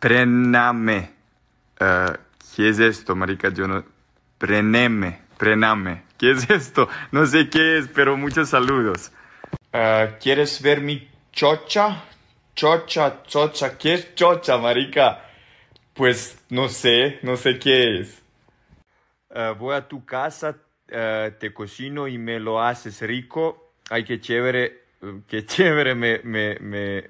Prename. Eh, ¿Qué es esto, marica? Yo no... Preneme, prename. ¿Qué es esto? No sé qué es, pero muchos saludos. Eh, ¿Quieres ver mi chocha? Chocha, chocha. ¿Qué es chocha, marica? Pues no sé, no sé qué es. Eh, voy a tu casa, te cocino y me lo haces rico. Ay, qué chévere, qué chévere, me, me, me.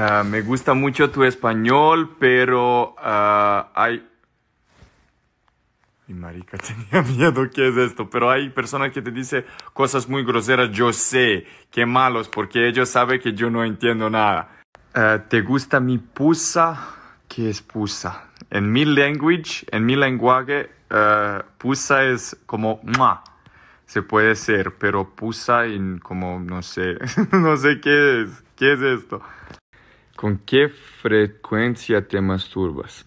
Ah, me gusta mucho tu español, pero ah, hay... Mi marica tenía miedo, ¿qué es esto? Pero hay personas que te dicen cosas muy groseras, yo sé, qué malos, porque ellos saben que yo no entiendo nada. Ah, ¿Te gusta mi pusa? ¿Qué es pusa? En mi language, en mi lenguaje, pusa es como... ma. se puede ser, pero pusa en como no sé, no sé qué es, qué es esto. ¿Con qué frecuencia te masturbas?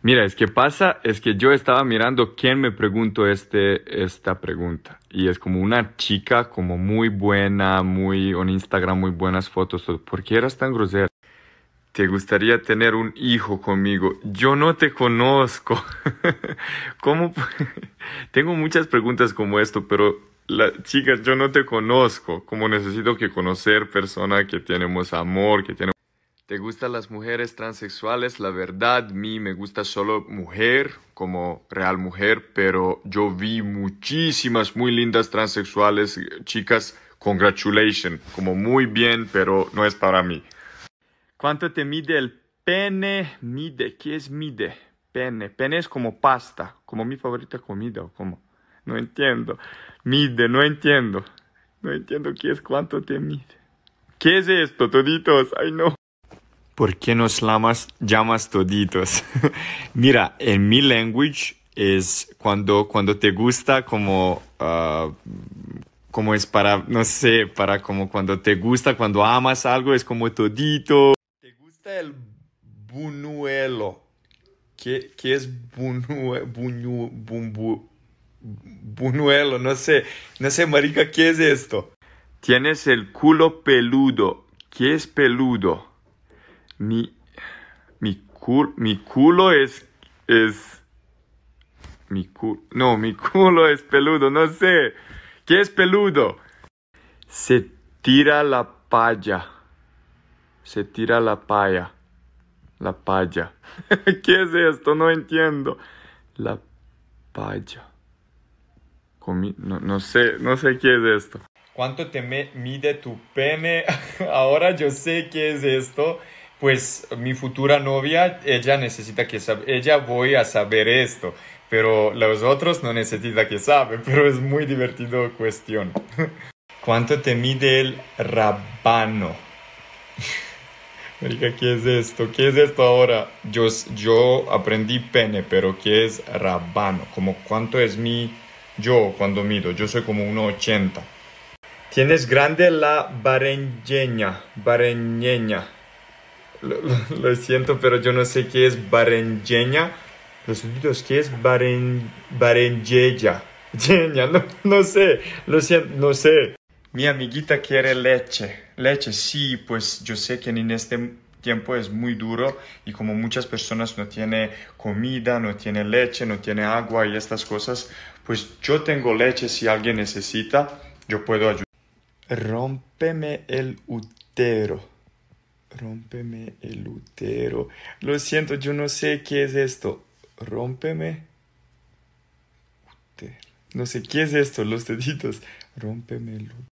Mira, es que pasa, es que yo estaba mirando quién me preguntó este, esta pregunta. Y es como una chica, como muy buena, muy en Instagram, muy buenas fotos. ¿Por qué eras tan grosera? ¿Te gustaría tener un hijo conmigo? Yo no te conozco. ¿Cómo? Tengo muchas preguntas como esto, pero la, chicas, yo no te conozco. ¿Cómo necesito que conocer persona que tenemos amor, que tenemos ¿Te gustan las mujeres transexuales? La verdad, a mí me gusta solo mujer, como real mujer, pero yo vi muchísimas muy lindas transexuales, eh, chicas, congratulations, como muy bien, pero no es para mí. ¿Cuánto te mide el pene? Mide, ¿qué es mide? Pene, pene es como pasta, como mi favorita comida, o como, no entiendo. Mide, no entiendo, no entiendo qué es cuánto te mide. ¿Qué es esto, toditos? Ay, no. ¿Por qué nos llamas toditos? Mira, en mi language es cuando, cuando te gusta como, ah, como es para, no sé, para como cuando te gusta, cuando amas algo, es como todito. ¿Te gusta el buñuelo? ¿Qué, es buñuelo? buñuelo, no sé, no sé, marica, ¿qué es esto? Tienes el culo peludo. ¿Qué es peludo? Mi, mi, mi culo es, es, mi no, mi culo es peludo, no sé. ¿Qué es peludo? Se tira la palla. Se tira la palla. La palla. ¿Qué es esto? No entiendo. La palla. no, no, sé, no sé qué es esto. ¿Cuánto te mide tu pene? Ahora yo sé qué es esto pues mi futura novia, ella necesita que ella voy a saber esto, pero los otros no necesita que sabe, pero es muy divertido cuestión. ¿Cuánto te mide el rabano? Marica, ¿qué es esto? ¿Qué es esto ahora? Yo, yo aprendí pene, pero ¿qué es rabano? Como cuánto es mi yo cuando mido. Yo soy como 1,80. Tienes grande la bareñeña, bareñeña lo, siento, pero yo no sé qué es barenjeña. Los subidos, ¿qué es baren, barenjeña? No, sé, lo siento, no sé. Mi amiguita quiere leche. Leche, sí, pues yo sé que en este tiempo es muy duro y como muchas personas no tiene comida, no tiene leche, no tiene agua y estas cosas, pues yo tengo leche si alguien necesita, yo puedo ayudar. Rómpeme el utero. Rómpeme el útero. Lo siento, yo no sé qué es esto. Rómpeme. No sé qué es esto, los deditos. Rompeme el útero.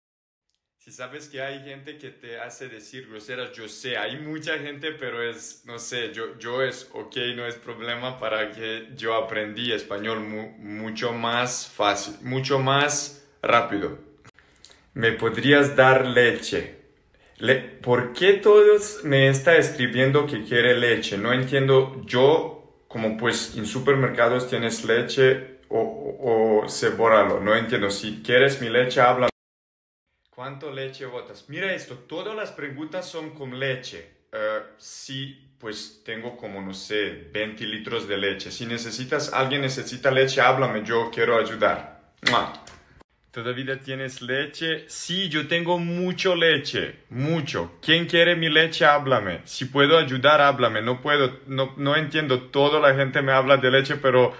Si sabes que hay gente que te hace decir groseras, yo sé, hay mucha gente, pero es, no sé, yo, yo es ok, no es problema para que yo aprendí español mucho más fácil, mucho más rápido. ¿Me podrías dar leche? ¿Por qué todos me está escribiendo que quiere leche? No entiendo. Yo, como pues en supermercados tienes leche o, o, No entiendo. Si quieres mi leche, habla. ¿Cuánto leche botas? Mira esto. Todas las preguntas son con leche. si eh, sí, pues tengo como, no sé, 20 litros de leche. Si necesitas, alguien necesita leche, háblame. Yo quiero ayudar. ¡Mua! ¿Todavía tienes leche? Sí, yo tengo mucho leche, mucho. ¿Quién quiere mi leche? Háblame. Si puedo ayudar, háblame. No puedo, no, no entiendo. Toda la gente me habla de leche, pero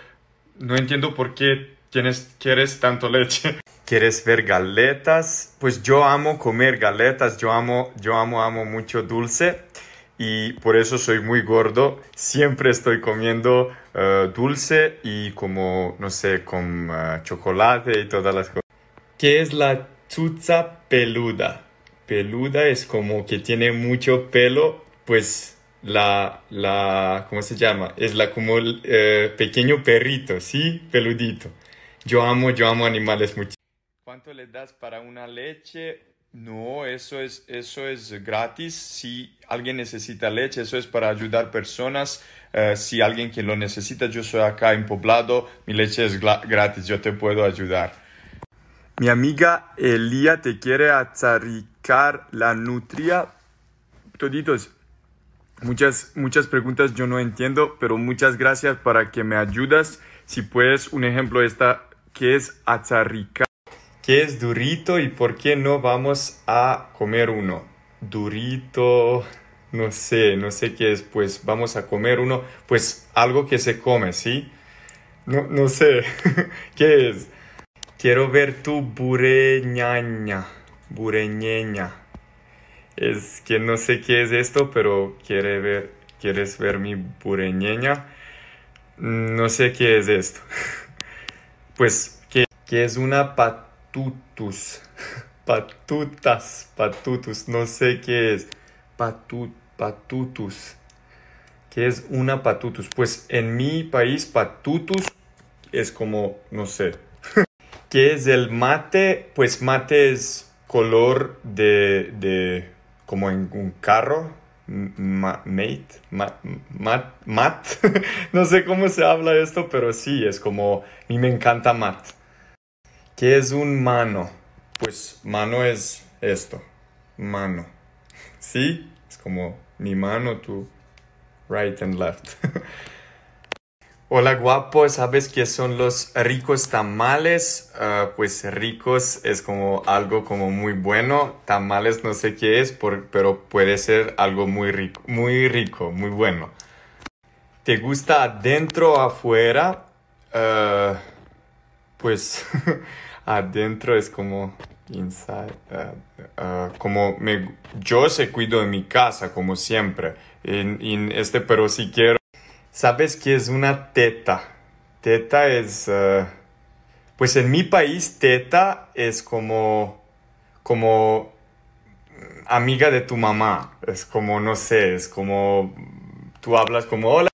no entiendo por qué tienes, quieres tanto leche. ¿Quieres ver galetas? Pues yo amo comer galetas, yo amo, yo amo, amo mucho dulce y por eso soy muy gordo. Siempre estoy comiendo eh, dulce y como, no sé, con eh, chocolate y todas las cosas. ¿Qué es la chuza peluda? Peluda es como que tiene mucho pelo, pues la, la ¿cómo se llama? Es la como el eh, pequeño perrito, ¿sí? Peludito. Yo amo, yo amo animales mucho. ¿Cuánto le das para una leche? No, eso es, eso es gratis. Si alguien necesita leche, eso es para ayudar personas. Eh, si alguien que lo necesita, yo soy acá en Poblado, mi leche es gratis, yo te puedo ayudar. Mi amiga Elia te quiere acharicar la nutria. Toditos, muchas, muchas preguntas yo no entiendo, pero muchas gracias para que me ayudas. Si puedes, un ejemplo esta, ¿qué es acharicar. ¿Qué es durito y por qué no vamos a comer uno? Durito, no sé, no sé qué es, pues vamos a comer uno, pues algo que se come, ¿sí? No, no sé, ¿qué es? Quiero ver tu bureñaña, bureñeña. Es que no sé qué es esto, pero quiere ver, quieres ver mi bureñeña. No sé qué es esto. Pues que, es una patutus. Patutas, patutus, no sé qué es. Patu, patutus. ¿Qué es una patutus? Pues en mi país patutus es como, no sé, ¿Qué es el mate? Pues mate es color de, de como en un carro, mate, mat, mat, mat. no sé cómo se habla esto, pero sí, es como, a mí me encanta mat. ¿Qué es un mano? Pues mano es esto, mano. ¿Sí? Es como mi mano, tu right and left. Hola guapo, ¿sabes qué son los ricos tamales? Ah, pues ricos es como algo como muy bueno, tamales no sé qué es, pero puede ser algo muy rico, muy rico, muy bueno. ¿Te gusta adentro o afuera? Ah, pues adentro es como inside, ah, como me, yo se cuido de mi casa como siempre, en este, pero si quiero ¿Sabes qué es una teta? Teta es... Eh, pues en mi país teta es como... como mm, amiga de tu mamá. Es como, no sé, es como... Tú hablas como, hola,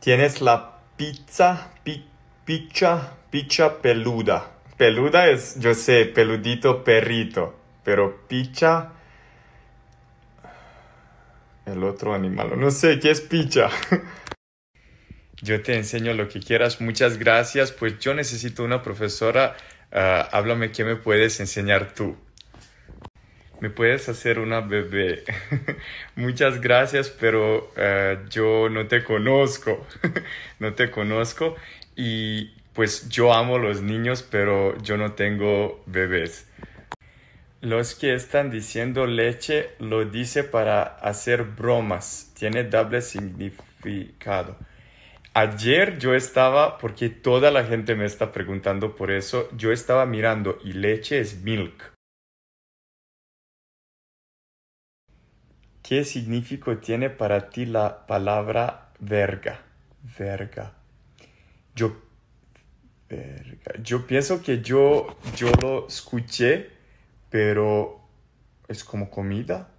tienes la pizza, pi, picha, picha peluda. Peluda es, yo sé, peludito perrito, pero picha... El otro animal, no sé, ¿qué es picha? Yo te enseño lo que quieras. Muchas gracias. Pues yo necesito una profesora. Ah, háblame qué me puedes enseñar tú. Me puedes hacer una bebé. Muchas gracias, pero ah, yo no te conozco. no te conozco. Y pues yo amo los niños, pero yo no tengo bebés. Los que están diciendo leche lo dice para hacer bromas. Tiene doble significado. Ayer yo estaba, porque toda la gente me está preguntando por eso, yo estaba mirando y leche es milk. ¿Qué significado tiene para ti la palabra verga? Verga. Yo, yo pienso que yo, yo lo escuché, pero es como comida.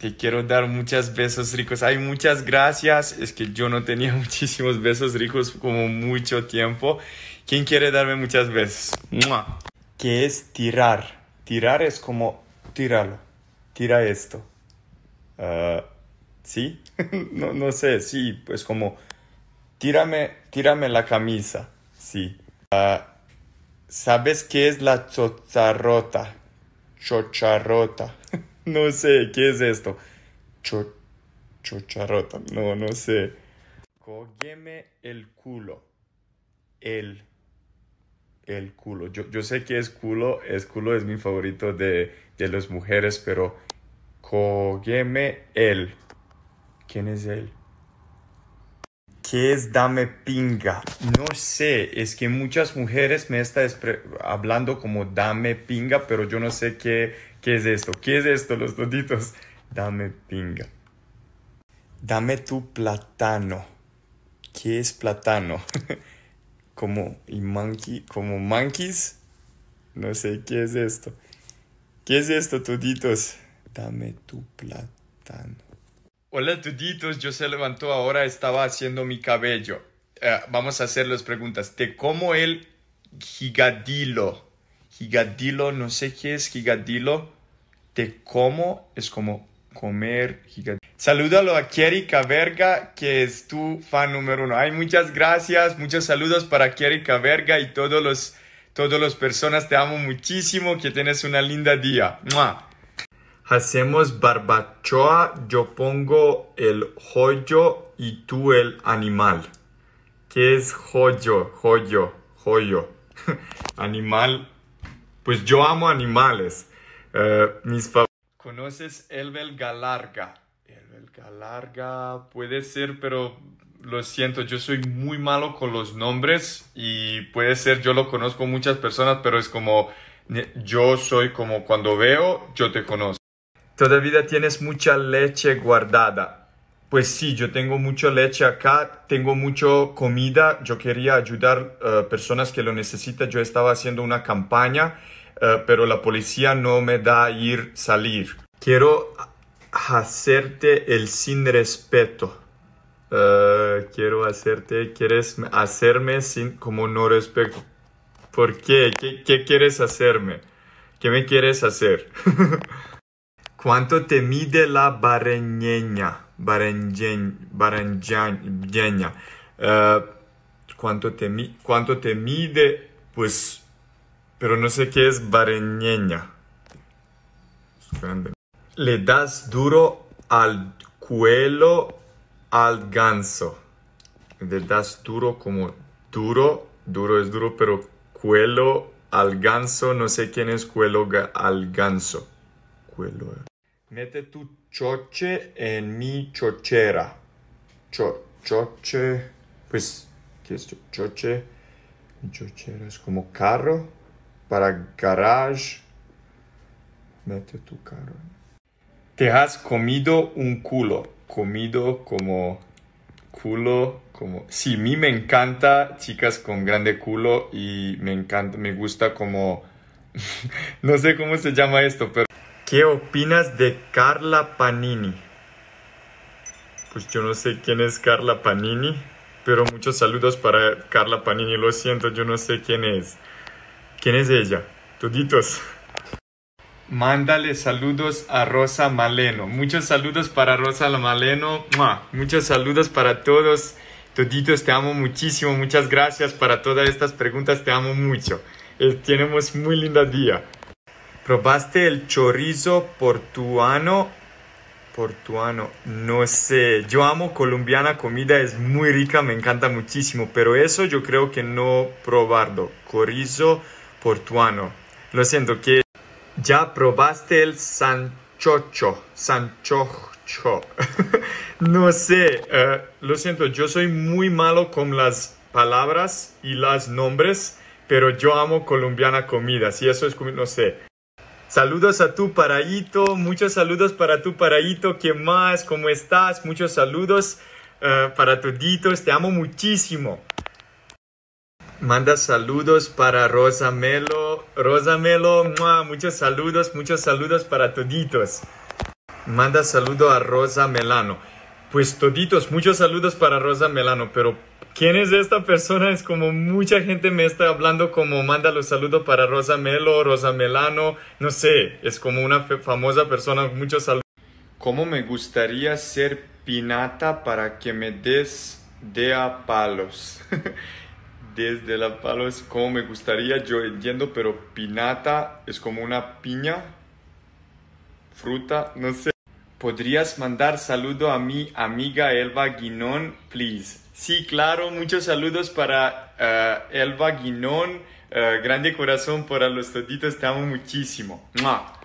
Te quiero dar muchos besos ricos. Hay muchas gracias. Es que yo no tenía muchísimos besos ricos como mucho tiempo. ¿Quién quiere darme muchas besos? ¡Mua! ¿Qué es tirar? Tirar es como tíralo. Tira esto. Ah, ¿Sí? no, no sé. Sí, pues como tírame, tírame la camisa. Sí. Ah, ¿Sabes qué es la chocharrota? Chocharrota. No sé, ¿qué es esto? Cho, chocharota. No, no sé. Cógeme el culo. El. El culo. Yo, yo, sé que es culo. Es culo es mi favorito de, de las mujeres, pero. cogeme el. ¿Quién es él? ¿Qué es dame pinga? No sé, es que muchas mujeres me están hablando como dame pinga, pero yo no sé qué ¿Qué es esto? ¿Qué es esto? Los toditos? Dame pinga. Dame tu platano. ¿Qué es platano? como y monkey, como monkeys. No sé qué es esto. ¿Qué es esto, toditos? Dame tu platano. Hola, toditos. Yo se levantó ahora, estaba haciendo mi cabello. Eh, vamos a hacer las preguntas. Te como el gigadilo? gigadilo, no sé qué es gigadilo, te como, es como comer gigadilo. Salúdalo a Kierica Verga, que es tu fan número uno. Hay muchas gracias, muchos saludos para Kierica Verga y todos los, todas las personas. Te amo muchísimo, que tienes una linda día. Hacemos barbachoa, yo pongo el joyo y tú el animal. ¿Qué es joyo? Joyo, joyo. animal pues yo amo animales. Eh, ¿Conoces el belga larga? El larga puede ser, pero lo siento, yo soy muy malo con los nombres y puede ser, yo lo conozco muchas personas, pero es como, yo soy como cuando veo, yo te conozco. Todavía tienes mucha leche guardada. Pues sí, yo tengo mucha leche acá, tengo mucha comida, yo quería ayudar a eh, personas que lo necesitan, yo estaba haciendo una campaña eh, pero la policía no me da ir salir. Quiero hacerte el sin respeto. Eh, quiero hacerte, quieres hacerme sin, como no respeto. ¿Por qué? ¿Qué, quieres hacerme? ¿Qué me quieres hacer? ¿Cuánto te mide la bareñeña? Bareñeña. Uh, eh, ¿cuánto, te, ¿Cuánto te mide? Pues pero no sé qué es bareñeña. Le das duro al cuello al ganso. Le das duro como duro. Duro es duro, pero cuelo al ganso. No sé quién es cuelo al ganso. Mete tu choche en mi chochera. Cho choche. Pues, ¿qué es choche? chochera es como carro para garage. Mete tu carro. Te has comido un culo. Comido como culo, como... a mí me encanta chicas con grande culo y me encanta, me gusta como... no sé cómo se llama esto, pero... ¿Qué opinas de Carla Panini? Pues yo no sé quién es Carla Panini, pero muchos saludos para Carla Panini. Lo siento, yo no sé quién es. ¿Quién es ella? Toditos. Mándale saludos a Rosa Maleno. Muchos saludos para Rosa Maleno. Muchos saludos para todos. Toditos, te amo muchísimo. Muchas gracias para todas estas preguntas. Te amo mucho. Eh, tenemos muy linda día. ¿Probaste el chorizo portuano? Portuano, no sé. Yo amo colombiana comida, es muy rica, me encanta muchísimo. Pero eso yo creo que no probarlo. Chorizo portuano. Lo siento que ya probaste el sanchocho, sanchocho. no sé, eh, lo siento, yo soy muy malo con las palabras y los nombres, pero yo amo colombiana comida, si eso es, no sé. Saludos a tu paraíto, muchos saludos para tu paraíto, ¿qué más? ¿Cómo estás? Muchos saludos eh, para dito. te amo muchísimo. Manda saludos para rosa melo rosa melo muchos saludos, muchos saludos para toditos. Manda saludo a Rosa Melano. Pues toditos, muchos saludos para Rosa Melano, pero ¿quién es esta persona? Es como mucha gente me está hablando como manda los saludos para Rosa Melo, Rosa Melano, no sé, es como una famosa persona, muchos saludos. ¿Cómo me gustaría ser pinata para que me des de a palos? desde la Palos, es como me gustaría, yo entiendo, pero pinata es como una piña, fruta, no sé. ¿Podrías mandar saludo a mi amiga Elba Guinón, please? Sí, claro, muchos saludos para eh, Elba Guinón. Eh, grande corazón para los toditos, te amo muchísimo. ¡Mua!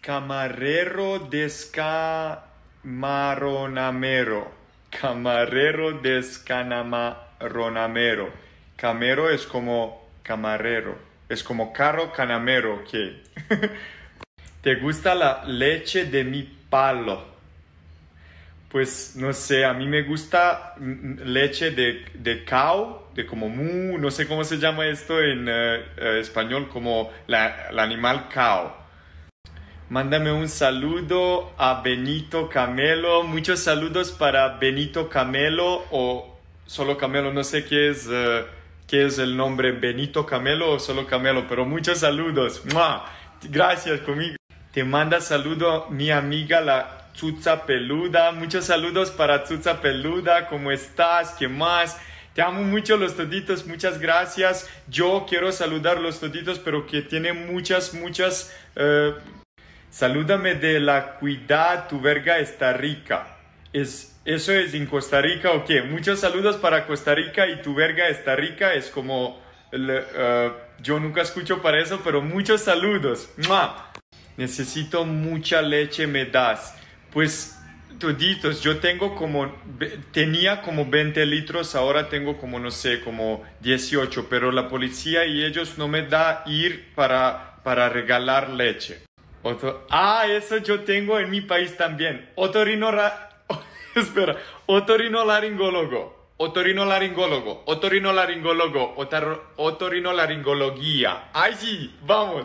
Camarero descamaronamero. Camarero descamaronamero. Camero es como camarero, es como carro canamero que... ¿Te gusta la leche de mi palo? Pues no sé, a mí me gusta mm, mm, leche de, de cow, de como mu, no sé cómo se llama esto en eh, eh, español, como el animal cow. Mándame un saludo a Benito Camelo, muchos saludos para Benito Camelo o solo Camelo, no sé qué es. Eh, que es el nombre Benito Camelo o solo Camelo, pero muchos saludos. ¡Mua! Gracias conmigo. Te manda saludo mi amiga la Chucha Peluda. Muchos saludos para Chucha Peluda. ¿Cómo estás? ¿Qué más? Te amo mucho los toditos, muchas gracias. Yo quiero saludar los toditos, pero que tiene muchas, muchas... Eh, salúdame de la cuidad, tu verga está rica. Es eso es en Costa Rica o qué. Muchos saludos para Costa Rica y tu verga está rica. Es como... Eh, yo nunca escucho para eso, pero muchos saludos. Ma, Necesito mucha leche, me das. Pues, toditos, yo tengo como, tenía como 20 litros, ahora tengo como, no sé, como 18, pero la policía y ellos no me da ir para, para regalar leche. Otro, ah, eso yo tengo en mi país también. Otorino, Espera, laringólogo. otorinolaringólogo, otorinolaringólogo, laringología. ¡Ay sí! vamos.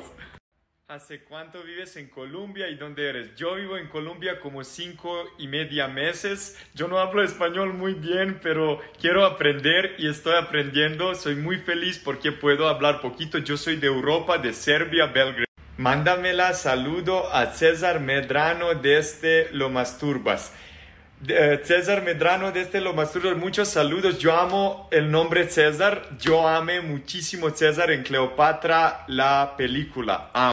¿Hace cuánto vives en Colombia y dónde eres? Yo vivo en Colombia como cinco y media meses. Yo no hablo español muy bien, pero quiero aprender y estoy aprendiendo. Soy muy feliz porque puedo hablar poquito. Yo soy de Europa, de Serbia, Belgrado. Mándamela saludo a César Medrano desde Lo Turbas. Eh, César Medrano desde este Los Masturos, muchos saludos. Yo amo el nombre César. Yo amé muchísimo César en Cleopatra, la película. Amo.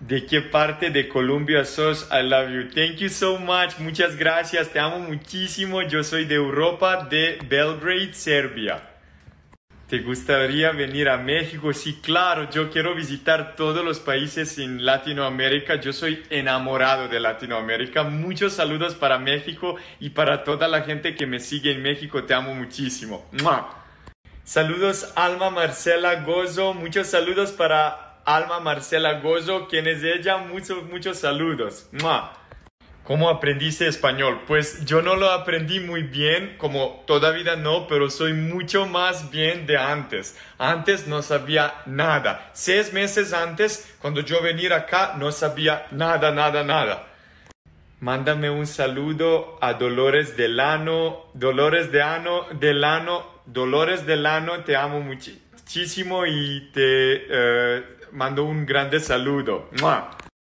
¿De qué parte de Colombia sos? I love you. Thank you so much. Muchas gracias. Te amo muchísimo. Yo soy de Europa, de Belgrade, Serbia. ¿Te gustaría venir a México? Sí, claro, yo quiero visitar todos los países en Latinoamérica. Yo soy enamorado de Latinoamérica. Muchos saludos para México y para toda la gente que me sigue en México. Te amo muchísimo. Saludos Alma Marcela Gozo. Muchos saludos para Alma Marcela Gozo. ¿Quién es ella? Muchos, muchos saludos. ¿Cómo aprendiste español? Pues yo no lo aprendí muy bien, como todavía no, pero soy mucho más bien de antes. Antes no sabía nada. Seis meses antes, cuando yo venía acá, no sabía nada, nada, nada. Mándame un saludo a Dolores Delano, Dolores de Ano, Delano, Dolores Delano, te amo muchísimo y te eh, mando un grande saludo.